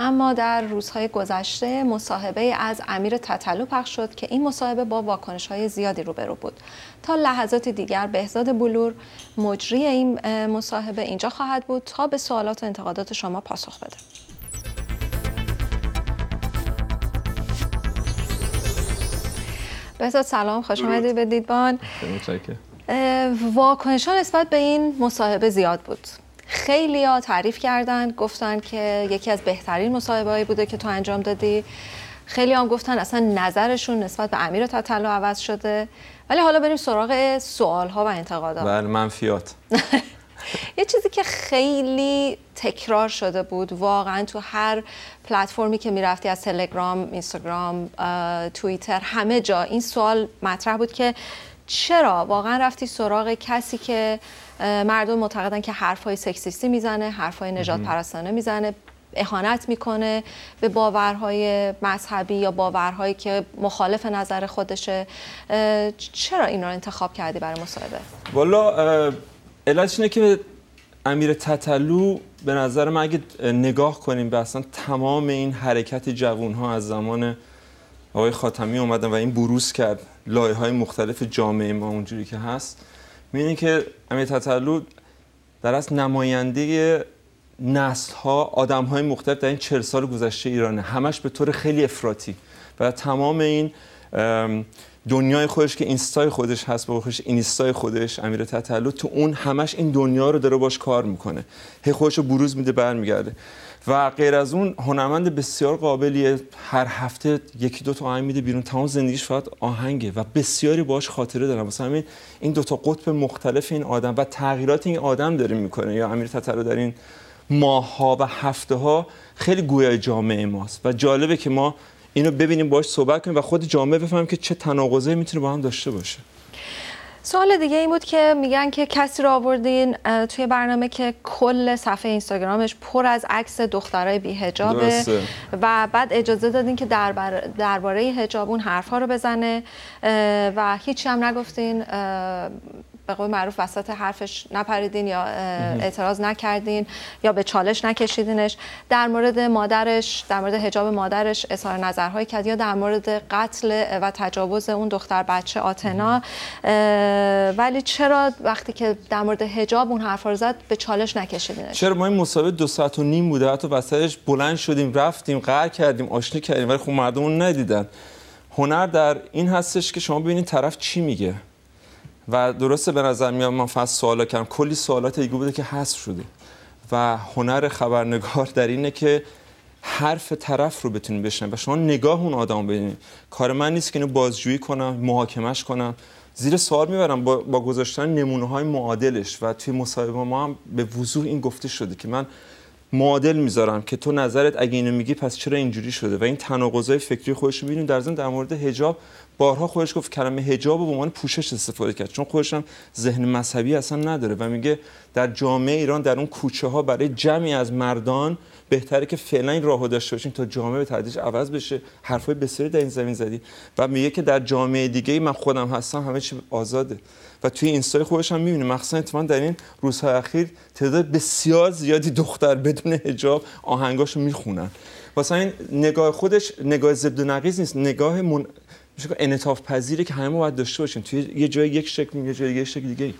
اما در روزهای گذشته مصاحبه از امیر تتلو پخش شد که این مصاحبه با واکنش های زیادی روبرو بود تا لحظات دیگر بهزاد بلور مجری این مصاحبه اینجا خواهد بود تا به سوالات و انتقادات شما پاسخ بده بهزاد سلام خوش آمدید به دیدبان واکنش ها نسبت به این مصاحبه زیاد بود خیلی ها تعریف کردن گفتن که یکی از بهترین مصاحبه بوده که تو انجام دادی خیلی هم گفتن اصلا نظرشون نسبت به امیر تطلا عوض شده ولی حالا بریم سراغ سوال ها و ها بله منفیات یه چیزی که خیلی تکرار شده بود واقعا تو هر پلتفرمی که میرفتی از تلگرام، اینستاگرام، توییتر همه جا این سوال مطرح بود که چرا واقعا رفتی سراغ کسی که مردم معتقدن که حرفای سکسیستی میزنه حرفای نجات پرستانه میزنه اهانت میکنه به باورهای مذهبی یا باورهایی که مخالف نظر خودشه چرا این رو انتخاب کردی برای مصاحبه والا علتش اینه که امیر تطلو به نظر من اگه نگاه کنیم به اصلا تمام این حرکت جوون ها از زمان آقای خاتمی اومدن و این بروز کرد لایه های مختلف جامعه ما اونجوری که هست میبینی که امیر تطلو در از نماینده نسل ها آدم های مختلف در این چهل سال گذشته ایرانه همش به طور خیلی افراتی و تمام این دنیای خودش که اینستای خودش هست با خودش اینستای خودش امیر تطلو تو اون همش این دنیا رو داره باش کار میکنه هی خودش رو بروز میده برمیگرده و غیر از اون هنرمند بسیار قابلیه هر هفته یکی دو تا آهنگ میده بیرون تمام زندگیش فقط آهنگه و بسیاری باش خاطره دارم مثلا همین این دو تا قطب مختلف این آدم و تغییرات این آدم داره میکنه یا امیر تطلو در این ماه و هفته ها خیلی گویا جامعه ماست و جالبه که ما اینو ببینیم باش صحبت کنیم و خود جامعه بفهمیم که چه تناقضی میتونه با هم داشته باشه سوال دیگه این بود که میگن که کسی رو آوردین توی برنامه که کل صفحه اینستاگرامش پر از عکس دخترای بیهجابه و بعد اجازه دادین که درباره در اون حرفها رو بزنه و هیچی هم نگفتین به قول معروف وسط حرفش نپریدین یا اعتراض نکردین یا به چالش نکشیدینش در مورد مادرش در مورد حجاب مادرش اظهار نظرهایی کرد یا در مورد قتل و تجاوز اون دختر بچه آتنا ولی چرا وقتی که در مورد حجاب اون حرفا رو زد به چالش نکشیدینش چرا ما این مسابقه دو ساعت و نیم بوده حتی وسطش بلند شدیم رفتیم قهر کردیم آشنا کردیم ولی خب مردمون ندیدن هنر در این هستش که شما ببینید طرف چی میگه و درسته به نظر میاد من فقط سوالا کردم کلی سوالات دیگه بوده که حذف شده و هنر خبرنگار در اینه که حرف طرف رو بتونیم بشنیم و شما نگاه اون آدم ببینید کار من نیست که اینو بازجویی کنم محاکمش کنم زیر سوال میبرم با, با گذاشتن نمونه های معادلش و توی مصاحبه ما هم به وضوح این گفته شده که من معادل میذارم که تو نظرت اگه اینو میگی پس چرا اینجوری شده و این تناقضای فکری خودش رو ببینیم در ضمن در مورد حجاب بارها خودش گفت کلمه حجاب به عنوان پوشش استفاده کرد چون خودش هم ذهن مذهبی اصلا نداره و میگه در جامعه ایران در اون کوچه ها برای جمعی از مردان بهتره که فعلا این راهو داشته باشیم تا جامعه به تدریج عوض بشه حرفای بسیاری در این زمین زدی و میگه که در جامعه دیگه من خودم هستم همه چی آزاده و توی اینستای خودش هم میبینه مخصوصا اتفاقا در این روزهای اخیر تعداد بسیار زیادی دختر بدون حجاب آهنگاشو میخونن واسه این نگاه خودش نگاه ضد و نقیض نیست نگاه من... میشه انعطاف پذیره که همه باید داشته باشیم توی یه جای یک شکل یه جای یک شکل دیگه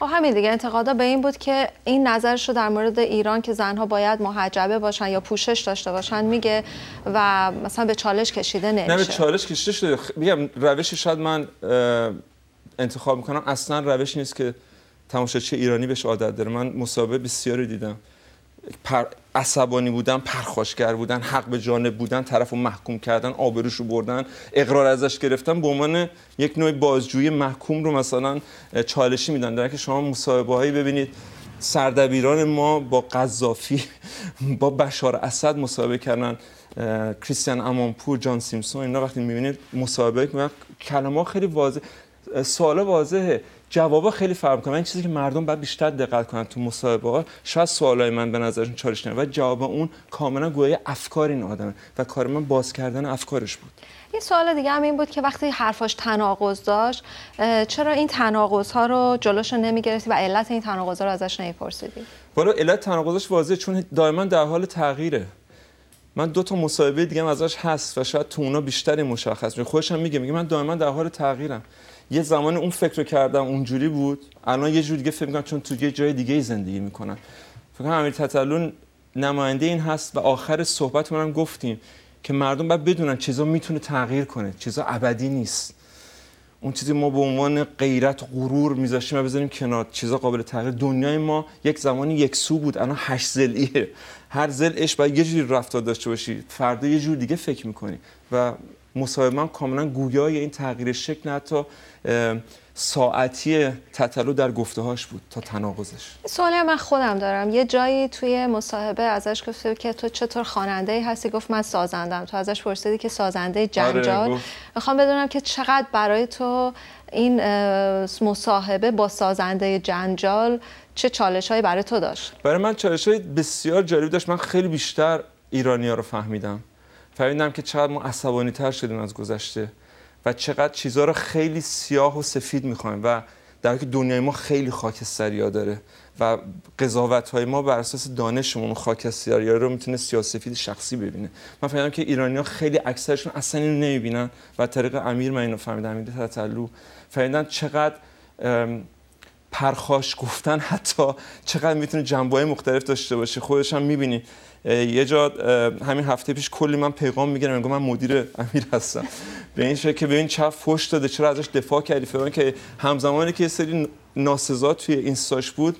خب همین دیگه انتقادا به این بود که این نظرش رو در مورد ایران که زنها باید محجبه باشن یا پوشش داشته باشن میگه و مثلا به چالش کشیده نمیشه نه به چالش کشیده شده میگم روش شاید من انتخاب میکنم اصلا روش نیست که تماشاچی ایرانی بهش عادت داره من مسابقه بسیاری دیدم پر عصبانی بودن پرخاشگر بودن حق به جانب بودن طرف رو محکوم کردن آبروش رو بردن اقرار ازش گرفتن به عنوان یک نوع بازجویی محکوم رو مثلا چالشی میدن در که شما مصاحبه هایی ببینید سردبیران ما با قذافی با بشار اسد مصاحبه کردن کریستیان امانپور جان سیمسون اینا وقتی میبینید مصاحبه کلمه خیلی واضح سوال واضحه جوابا خیلی فرق میکنه این یعنی چیزی که مردم باید بیشتر دقت کنن تو مصاحبه ها شاید سوالای من به نظرشون چالش و جواب اون کاملا گویا افکار این آدمه و کار من باز کردن افکارش بود یه سوال دیگه هم این بود که وقتی حرفاش تناقض داشت چرا این تناقض ها رو جلوش گرفتی و علت این تناقض ها رو ازش نمیپرسیدی والا علت تناقضش واضحه چون دائما در حال تغییره من دو تا مصاحبه دیگه ازش هست و شاید تو اونها بیشتری مشخص میشه خودش هم میگه میگه من دائما در حال تغییرم یه زمان اون فکر رو کردم اونجوری بود الان یه جور دیگه فکر میکنم چون تو یه جای دیگه زندگی میکنم فکر کنم امیر تتلون نماینده این هست و آخر صحبت هم گفتیم که مردم باید بدونن چیزا میتونه تغییر کنه چیزا ابدی نیست اون چیزی ما به عنوان غیرت غرور میذاشتیم و بذاریم کنار چیزا قابل تغییر دنیای ما یک زمانی یک سو بود الان هشت زلیه هر زلش باید یه جوری رفتار داشته باشی فردا یه جور دیگه فکر میکنی و مصاحبه کاملا گویای این تغییر شکل تا ساعتی تطلو در گفته هاش بود تا تناقضش سوالی من خودم دارم یه جایی توی مصاحبه ازش گفته که تو چطور خواننده ای هستی گفت من سازندم تو ازش پرسیدی که سازنده آره، جنجال آره، بدونم که چقدر برای تو این مصاحبه با سازنده جنجال چه چالش هایی برای تو داشت برای من چالش های بسیار جالب داشت من خیلی بیشتر ایرانی ها رو فهمیدم فهمیدم که چقدر ما عصبانی تر شدیم از گذشته و چقدر چیزها رو خیلی سیاه و سفید میخوایم و در حالی که دنیای ما خیلی ها داره و قضاوت های ما بر اساس دانشمون خاکستریا رو میتونه سفید شخصی ببینه من فهمیدم که ایرانی ها خیلی اکثرشون اصلا اینو نمیبینن و طریق امیر من اینو فهمیدم امیر تطلو فهمیدن چقدر پرخاش گفتن حتی چقدر میتونه جنبه مختلف داشته باشه خودش هم میبینی یه جا همین هفته پیش کلی من پیغام میگیرم میگم من مدیر امیر هستم به این شکل که ببین چه فوش داده چرا ازش دفاع کردی فلان که همزمانی که یه سری ناسزا توی ساش بود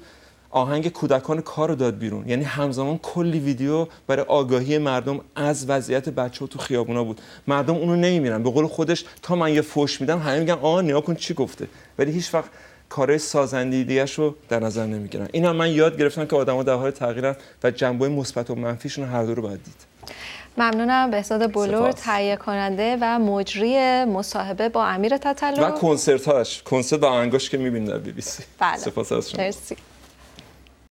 آهنگ کودکان کار داد بیرون یعنی همزمان کلی ویدیو برای آگاهی مردم از وضعیت بچه ها تو خیابونا بود مردم اونو نمیبینن به قول خودش تا من یه فوش میدم همه میگن آها نیا کن چی گفته ولی هیچ وقت کارهای سازندیدیش رو در نظر نمیگیرن این هم من یاد گرفتم که آدم‌ها در حال تغییرن و جنبه مثبت و منفیشون هر دو رو باید دید ممنونم بهزاد بلور تهیه کننده و مجری مصاحبه با امیر تتلو و کنسرتاش کنسرت با انگوش که می‌بینید در بی بی سی بله. سپاس از شما